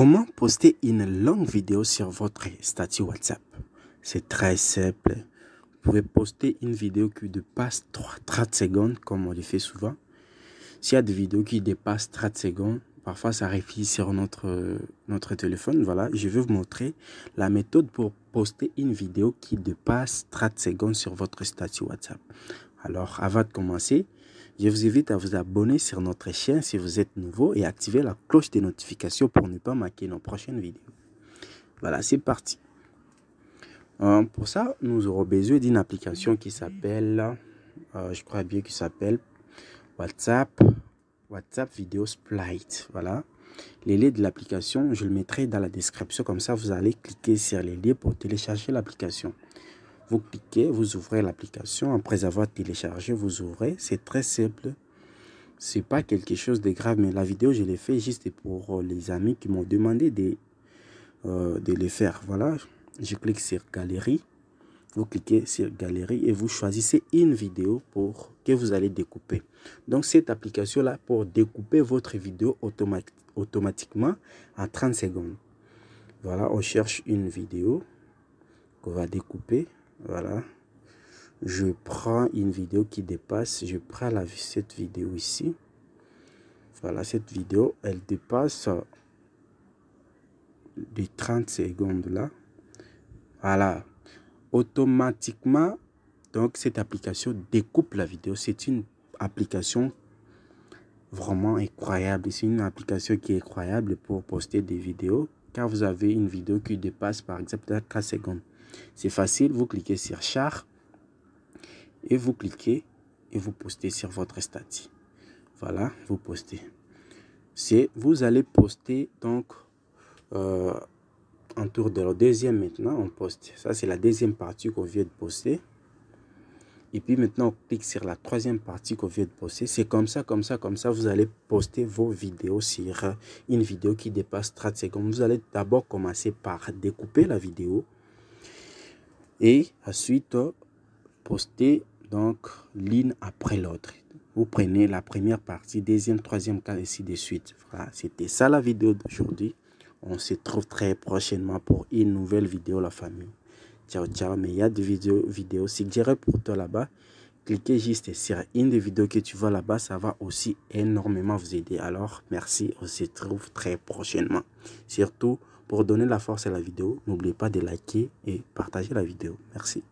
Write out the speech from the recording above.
Comment poster une longue vidéo sur votre statut WhatsApp C'est très simple. Vous pouvez poster une vidéo qui dépasse 30 secondes, comme on le fait souvent. S'il y a des vidéos qui dépassent 30 secondes, parfois ça réfléchit sur notre, notre téléphone. Voilà, je vais vous montrer la méthode pour poster une vidéo qui dépasse 30 secondes sur votre statut WhatsApp. Alors, avant de commencer, je vous invite à vous abonner sur notre chaîne si vous êtes nouveau et activer la cloche des notifications pour ne pas manquer nos prochaines vidéos. Voilà, c'est parti. Euh, pour ça, nous aurons besoin d'une application qui s'appelle, euh, je crois bien qu'il s'appelle WhatsApp, WhatsApp Video Splite. Voilà. Les liens de l'application, je le mettrai dans la description. Comme ça, vous allez cliquer sur les liens pour télécharger l'application. Vous cliquez, vous ouvrez l'application. Après avoir téléchargé, vous ouvrez. C'est très simple. C'est pas quelque chose de grave, mais la vidéo, je l'ai fait juste pour euh, les amis qui m'ont demandé de, euh, de les faire. Voilà, je clique sur Galerie. Vous cliquez sur Galerie et vous choisissez une vidéo pour que vous allez découper. Donc, cette application-là, pour découper votre vidéo automatiquement en 30 secondes. Voilà, on cherche une vidéo qu'on va découper voilà je prends une vidéo qui dépasse je prends la, cette vidéo ici voilà cette vidéo elle dépasse euh, de 30 secondes là voilà automatiquement donc cette application découpe la vidéo c'est une application vraiment incroyable c'est une application qui est incroyable pour poster des vidéos car vous avez une vidéo qui dépasse par exemple 4 secondes c'est facile, vous cliquez sur char et vous cliquez et vous postez sur votre statut. Voilà, vous postez. C'est vous allez poster donc autour euh, tour de la deuxième maintenant, on poste. Ça, c'est la deuxième partie qu'on vient de poster. Et puis maintenant, on clique sur la troisième partie qu'on vient de poster. C'est comme ça, comme ça, comme ça, vous allez poster vos vidéos sur une vidéo qui dépasse 30 secondes. Vous allez d'abord commencer par découper la vidéo et ensuite postez donc l'une après l'autre. Vous prenez la première partie, deuxième, troisième, quart, ainsi de suite. Voilà, c'était ça la vidéo d'aujourd'hui. On se trouve très prochainement pour une nouvelle vidéo, la famille. Ciao, ciao. Mais il y a des vidéos, vidéos suggérées pour toi là-bas. Cliquez juste sur une des vidéos que tu vois là-bas. Ça va aussi énormément vous aider. Alors, merci. On se trouve très prochainement. Surtout, pour donner la force à la vidéo, n'oubliez pas de liker et partager la vidéo. Merci.